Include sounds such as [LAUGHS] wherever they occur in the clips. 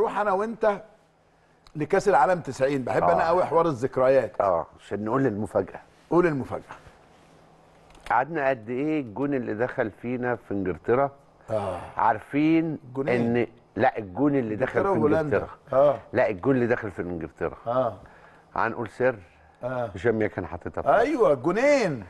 نروح انا وانت لكاس العالم 90 بحب آه. انا قوي حوار الذكريات اه عشان نقول المفاجاه قول المفاجاه قعدنا قد ايه الجون اللي دخل فينا في انجلترا آه. عارفين جونين. ان إيه؟ لا الجون اللي دخل في انجلترا آه. لا الجون اللي دخل في انجلترا اه هنقول سر اه هشام يا كان حاططها ايوه جونين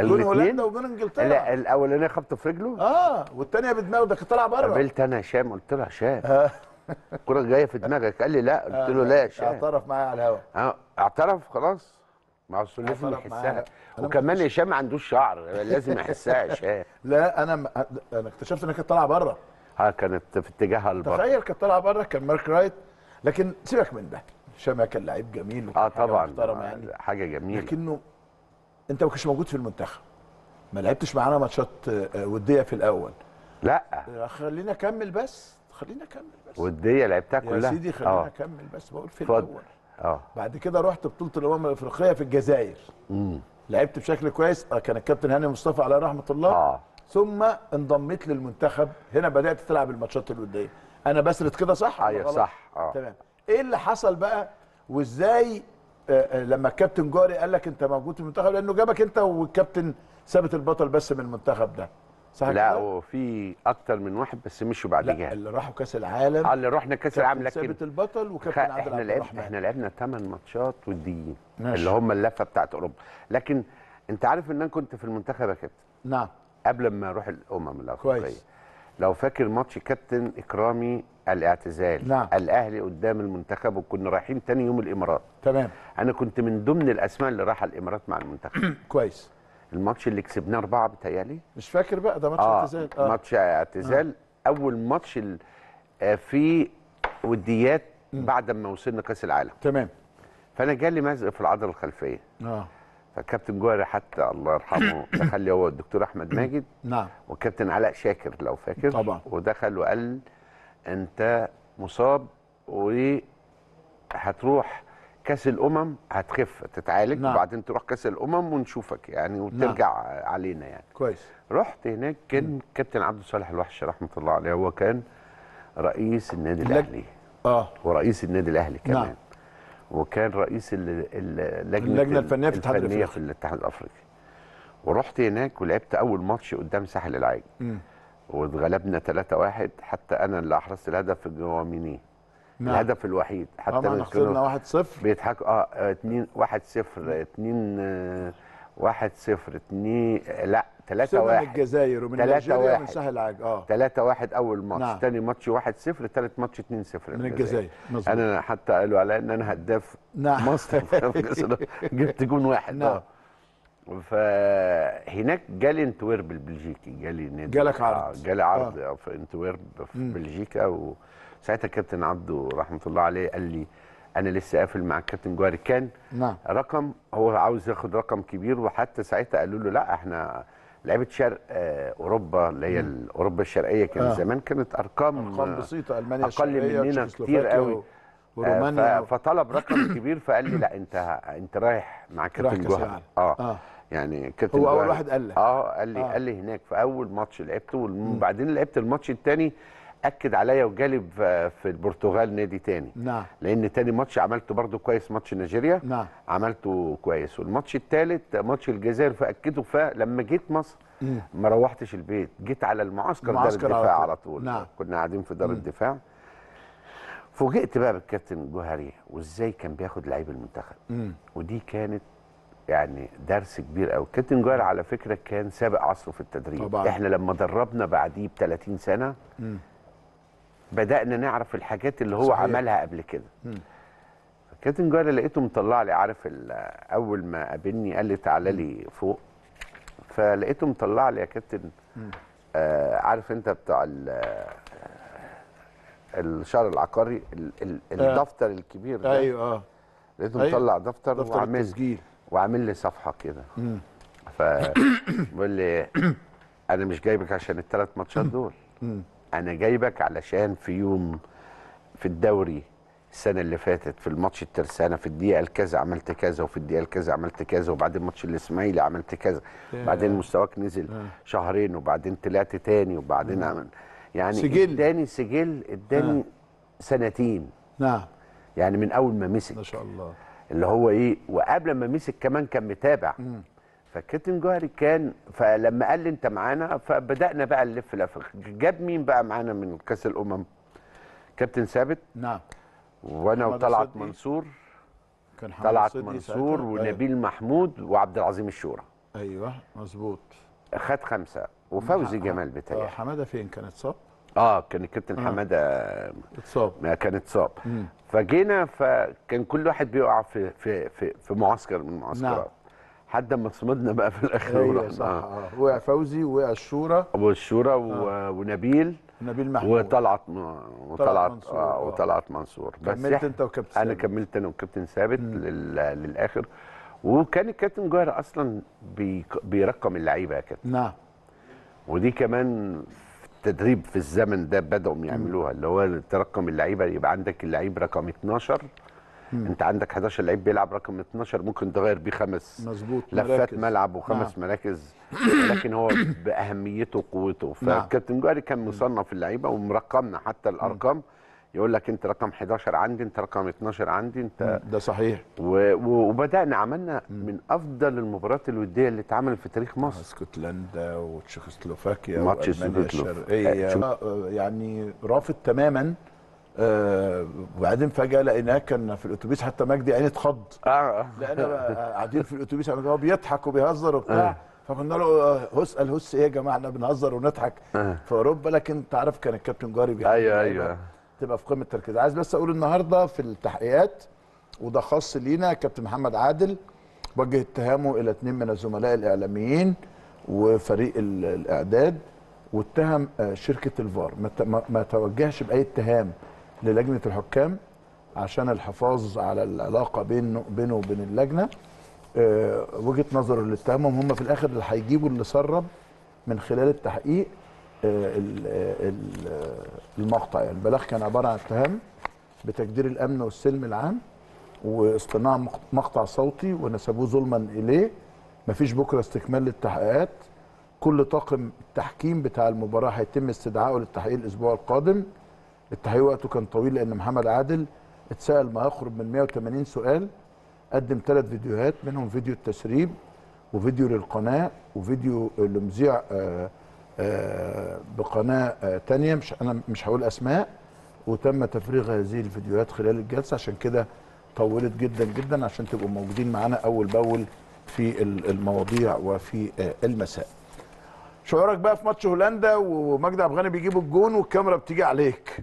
جون هولندا وجون انجلترا لا الاولانيه خبطه في رجله اه والثانيه بدماغه ده طلع بره قابلت انا هشام قلت له هشام آه. الكوره جايه في دماغك قال لي لا قلت له آه، لا يا شيخ اعترف معايا على الهوا اه اعترف خلاص مع اصل لازم يحسها وكمان هشام ما عندوش شعر لازم احسها يا هشام [LAUGHS] لا انا م... انا اكتشفت انها كانت طالعه بره ها كانت في اتجاهها لبره تخيل كانت طالعه بره كان مارك رايت لكن سيبك من ده هشام كان لعيب جميل اه طبعا حاجه, يعني. حاجة جميله لكنه انت ما كنتش موجود في المنتخب ما لعبتش معانا ماتشات آه، وديه في الاول لا آه، خلينا اكمل بس خلينا اكمل بس وديه لعبتها كلها يا سيدي خلينا أوه. اكمل بس بقول في فضل. الاول اه بعد كده رحت بطوله الامم الافريقيه في الجزائر امم لعبت بشكل كويس آه، كان الكابتن هاني مصطفى عليه رحمه الله آه. ثم انضميت للمنتخب هنا بدات تلعب الماتشات الوديه انا بسرد كده صح ايوه صح اه تمام ايه اللي حصل بقى وازاي آه، آه، لما الكابتن جاري قال لك انت موجود في المنتخب لانه جابك انت والكابتن ثابت البطل بس من المنتخب ده صح لا وفي اكتر من واحد بس مشوا بعد بعديها اللي راحوا كاس العالم آه، اللي رحنا كاس العالم لكن ثابت البطل وكابتن عبد احنا لعبنا احنا لعبنا 8 ماتشات وديين اللي هم اللفه بتاعت اوروبا لكن انت عارف ان انا كنت في المنتخب يا كابتن نعم قبل ما اروح الامم الافريقيه كويس لو فاكر ماتش كابتن اكرامي الاعتزال نعم. الاهلي قدام المنتخب وكنا رايحين تاني يوم الامارات تمام انا كنت من ضمن الاسماء اللي راح الامارات مع المنتخب [CLEARS THROAT] كويس الماتش اللي كسبناه أربعة بتهيألي مش فاكر بقى ده ماتش آه اعتزال آه ماتش اعتزال آه. أول ماتش آه، في وديات بعد ما وصلنا كأس العالم تمام فأنا جالي مزق في العضلة الخلفية آه فالكابتن جوهري حتى الله يرحمه [COUGHS] دخل لي هو الدكتور احمد ماجد نعم والكابتن علاء شاكر لو فاكر طبعا ودخل وقال انت مصاب وهتروح كاس الامم هتخف تتعالج نعم. وبعدين تروح كاس الامم ونشوفك يعني وترجع نعم. علينا يعني كويس رحت هناك كان كابتن عبد الصالح الوحش رحمه الله عليه هو كان رئيس النادي الاهلي اه ورئيس النادي الاهلي كمان نعم. وكان رئيس اللجنه اللجنه الفنيه في الاتحاد الافريقي في الاتحاد الافريقي ورحت هناك ولعبت اول ماتش قدام ساحل العاج واتغلبنا 3-1 حتى انا اللي احرزت الهدف في الجوامينيه نعم. الهدف الوحيد حتى طبعا خسرنا 1-0 بيضحكوا اه 2 1 0 2 1 0 2 لا 3 1 من الجزائر ومن الجزائر ومن سهل عاج اه 3 1 اول ماتش نعم. تاني ماتش 1 0 ثالث ماتش 2 0 من الجزائر مظبوط انا حتى قالوا عليا ان انا هداف نعم مصر [LAUGHS] [LAUGHS] جبت جون واحد آه. نعم. اه فهناك جالي انتويرب البلجيكي جالي جالك عرض آه، جالي عرض آه. في انتويرب في م. بلجيكا وساعتها كابتن عبده رحمه الله عليه قال لي انا لسه قافل مع الكابتن جوهري كان نعم. رقم هو عاوز ياخد رقم كبير وحتى ساعتها قالوا له لا احنا لعبه شرق آه، اوروبا اللي هي اوروبا الشرقيه كان آه. زمان كانت ارقام ارقام بسيطه المانيا اقل مننا كتير قوي ورومانيا آه، فطلب رقم كبير فقال لي لا انت انت رايح مع كابتن جوهري آه. اه يعني كابتن هو اول واحد قال لك اه قال لي آه. قال لي هناك في اول ماتش لعبته وبعدين لعبت الماتش الثاني اكد عليا وجالي آه، في البرتغال نادي ثاني نعم لان ثاني ماتش عملته برده كويس ماتش نيجيريا نعم عملته كويس والماتش الثالث ماتش الجزائر فاكدوا فلما جيت مصر مم. ما روحتش البيت جيت على المعسكر, المعسكر دار الدفاع على طول, على طول. نعم. كنا قاعدين في دار الدفاع فوجئت بقى بالكابتن جوهري وازاي كان بياخد لعيب المنتخب مم. ودي كانت يعني درس كبير قوي كابتن جوهر على فكره كان سابق عصره في التدريب طبعا. احنا لما دربنا بعديه ب 30 سنه م. بدانا نعرف الحاجات اللي هو صحيح. عملها قبل كده كابتن جوهر لقيته مطلع لي عارف اول ما قابلني قال لي تعالى لي فوق فلقيته مطلع لي يا كابتن آه عارف انت بتاع الشهر العقاري آه. الدفتر الكبير ده ايوه اه لقيته أيوة. مطلع دفتر, دفتر وعامل تسجيل وعامل لي صفحه كده ف بيقول لي انا مش جايبك عشان الثلاث ماتشات دول انا جايبك علشان في يوم في الدوري السنه اللي فاتت في الماتش الترسانه في الدقيقه الكذا عملت كذا وفي الدقيقه الكذا عملت كذا وبعدين ماتش الاسماعيلي عملت كذا بعدين مستواك نزل آه. شهرين وبعدين طلعت تاني وبعدين عمل يعني سجل اداني سجل اداني آه. سنتين نعم يعني من اول ما مسك ما شاء الله اللي هو ايه وقبل ما مسك كمان كان متابع فكابتن جوهري كان فلما قال لي انت معانا فبدانا بقى نلف لف جاب مين بقى معانا من كاس الامم كابتن ثابت نعم وانا وطلعت منصور كان طلعت منصور أيوه. ونبيل أيوة. محمود وعبد العظيم الشورى ايوه مظبوط خد خمسه وفوزي جمال بتاعي آه، حماده فين كانت صح اه كان آه. حماده اتصاب كان اتصاب فجينا فكان كل واحد بيقع في في في, في معسكر من المعسكرات نعم. حد ما صمدنا بقى في الاخر ايوه صح آه. اه وقع فوزي ووقع الشورى الشورى آه. ونبيل نبيل محمود وطلعت م... وطلعت منصور آه وطلعت منصور بس كملت انت وكابتن ثابت انا كملت انا وكابتن ثابت لل... للاخر وكان الكابتن جوهر اصلا بي... بيرقم اللعيبه يا كابتن نعم ودي كمان التدريب في الزمن ده بداوا يعملوها اللي هو ترقم اللعيبه يبقى عندك اللعيب رقم 12 مم. انت عندك 11 لعيب بيلعب رقم 12 ممكن تغير بيه خمس مظبوط لفات مراكز. ملعب وخمس نعم. مراكز [COUGHS] لكن هو باهميته وقوته نعم. فكابتن نعم. جوهري كان مصنف اللعيبه ومرقمنا حتى الارقام مم. يقول لك انت رقم 11 عندي انت رقم 12 عندي انت ده صحيح وبدانا عملنا من افضل المباريات الوديه اللي اتعملت في تاريخ مصر آه، اسكتلندا وتشيكوسلوفاكيا ماتش الشرقيه آه، آه، يعني رافض تماما آه وبعدين فجاه لقيناه كان في الاتوبيس حتى مجدي عيني اتخض اه لقينا قاعدين في الاتوبيس يعني هو بيضحك وبيهزر وبتاع آه. فقلنا له هس ايه يا جماعه احنا بنهزر ونضحك آه. في اوروبا لكن انت عارف كان الكابتن جاري بيعمل ايوه ايوه تبقى في قمه التركيز عايز بس اقول النهارده في التحقيقات وده خاص لينا كابتن محمد عادل وجه اتهامه الى اثنين من الزملاء الاعلاميين وفريق الاعداد واتهم آه، شركه الفار ما توجهش باي اتهام للجنه الحكام عشان الحفاظ على العلاقه بينه بينه وبين اللجنه آه، وجهه نظر الاتهام هم في الاخر اللي هيجيبوا اللي سرب من خلال التحقيق آه، آه، آه، المقطع يعني البلاغ كان عباره عن اتهام بتجدير الامن والسلم العام واصطناع مقطع صوتي ونسبوه ظلما اليه مفيش بكره استكمال للتحقيقات كل طاقم التحكيم بتاع المباراه هيتم استدعائه للتحقيق الاسبوع القادم التحقيق وقته كان طويل لان محمد عادل اتسال ما يقرب من 180 سؤال قدم ثلاث فيديوهات منهم فيديو التسريب وفيديو للقناه وفيديو لمذيع آه آه، بقناه آه، تانية مش انا مش هقول اسماء وتم تفريغ هذه الفيديوهات خلال الجلسه عشان كده طولت جدا جدا عشان تبقوا موجودين معانا اول باول في المواضيع وفي آه، المساء. شعورك بقى في ماتش هولندا ومجدي عبد الغني بيجيب الجون والكاميرا بتيجي عليك.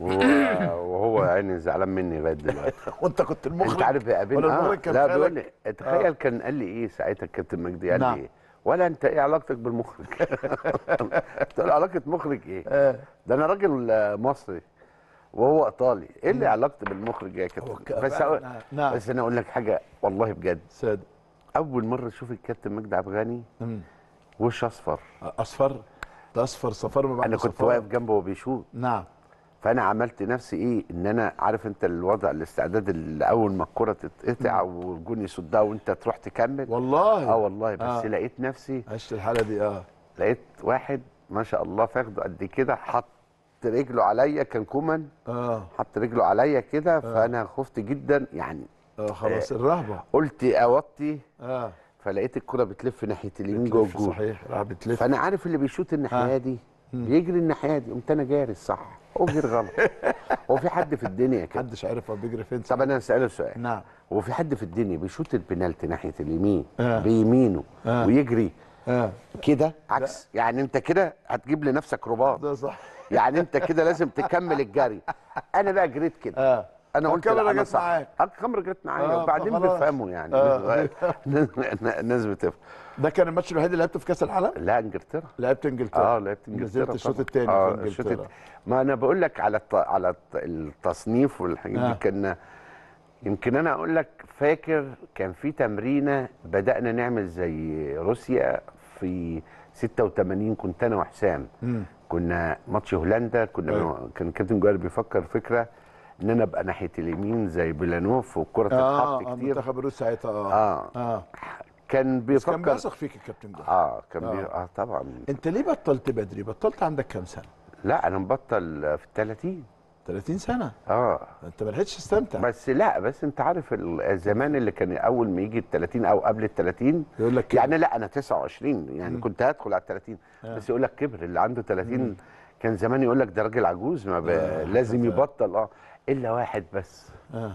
وهو يعني زعلان مني لغايه دلوقتي [LAUGHS] وانت كنت المخرج انت عارف يا ابني آه لا بيقول لي تخيل آه. كان قال لي ايه ساعتها الكابتن مجدي قال نعم. لي ايه ولا انت ايه علاقتك بالمخرج [LAUGHS] تقول علاقه مخرج ايه آه. ده انا راجل مصري وهو ايطالي ايه اللي علاقتي بالمخرج يا كابتن بس أقول... نعم. بس انا اقول لك حاجه والله بجد صادق اول مره اشوف الكابتن مجدي الغني وش اصفر اصفر ده اصفر صفر ما بعد انا كنت واقف جنبه وهو بيشوط نعم فانا عملت نفسي ايه ان انا عارف انت الوضع الاستعداد اللي اول ما الكره تتقطع والجون يصدها وانت تروح تكمل والله اه والله بس آه. لقيت نفسي عشت الحاله دي اه لقيت واحد ما شاء الله فاخده قد كده حط رجله عليا كان كومان اه حط رجله عليا كده آه. فانا خفت جدا يعني اه خلاص آه الرهبه قلت اوطي اه فلقيت الكره بتلف ناحيه اليمين جوه الجول صحيح بتلف فانا عارف اللي بيشوط الناحيه آه. دي بيجري الناحيه دي قمت انا جاري الصح هو بيجري غلط هو في حد في الدنيا كده محدش عارف هو بيجري فين طب انا هساله سؤال نعم هو في حد في الدنيا بيشوط البنالتي ناحيه اليمين آه. بيمينه آه. ويجري آه. كده عكس لا. يعني انت كده هتجيب لنفسك رباط ده صح يعني انت كده لازم تكمل الجري انا بقى جريت كده آه. انا قلت الكاميرا جت معاك الكاميرا جت معايا آه وبعدين بيفهموا يعني آه. [LAUGHS] الناس بتفهم ده كان الماتش الوحيد اللي لعبته في كاس العالم؟ لا انجلترا لعبت انجلترا اه لعبت انجلترا نزلت الشوط الثاني آه في انجلترا ما انا بقول لك على الت... على التصنيف والحاجات آه. دي كان يمكن انا اقول لك فاكر كان في تمرينه بدانا نعمل زي روسيا في 86 كنت انا وحسام كنا ماتش هولندا كنا أيوه. كان كابتن جوهر بيفكر فكره ان انا ابقى ناحيه اليمين زي بلانوف والكره آه تتحط آه، كتير اه منتخب الروس ساعتها اه اه, آه. كان بيفكر كان بيثق فيك الكابتن ده اه كان آه. اه طبعا انت ليه بطلت بدري بطلت عندك كام سنه لا انا مبطل في ال 30 30 سنه اه انت ما لحقتش تستمتع بس لا بس انت عارف الزمان اللي كان اول ما يجي ال 30 او قبل ال 30 يقول لك كبر. يعني لا انا 29 يعني م. كنت هدخل على ال 30 آه. بس يقول لك كبر اللي عنده 30 م. كان زمان يقول لك ده راجل عجوز ما آه. لازم آه. يبطل اه الا واحد بس آه.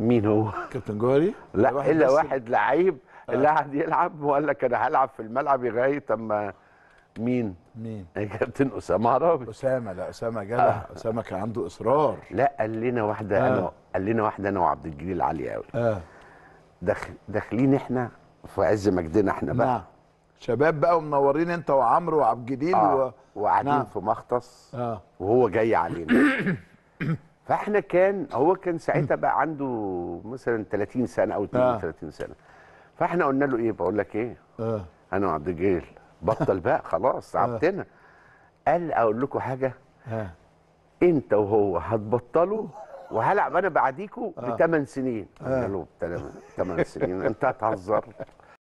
مين هو؟ كابتن جوهري؟ لا واحد الا واحد لعيب آه. اللي قاعد يلعب وقال لك انا هلعب في الملعب لغايه اما مين؟ مين؟ [LAUGHS] كابتن اسامه عرابي اسامه لا اسامه جدع آه. اسامه كان عنده اصرار لا قال لنا واحده آه. انا قال لنا واحده انا وعبد الجليل علي قوي اه داخل داخلين احنا في عز مجدنا احنا بقى نعم شباب بقى ومنورين انت وعمرو وعبد الجليل آه. و... وقاعدين نعم. في مختص آه. وهو جاي علينا [COUGHS] [COUGHS] فاحنا كان هو كان ساعتها بقى عنده مثلا 30 سنه او 32 آه. سنه فاحنا قلنا له ايه بقول لك ايه اه انا وعبد الجليل بطل بقى خلاص آه. قال اقول لكم حاجه اه انت وهو هتبطلوا وهلعب انا بعديكوا آه. بثمان سنين قلنا آه. له بثمان سنين انت هتهزر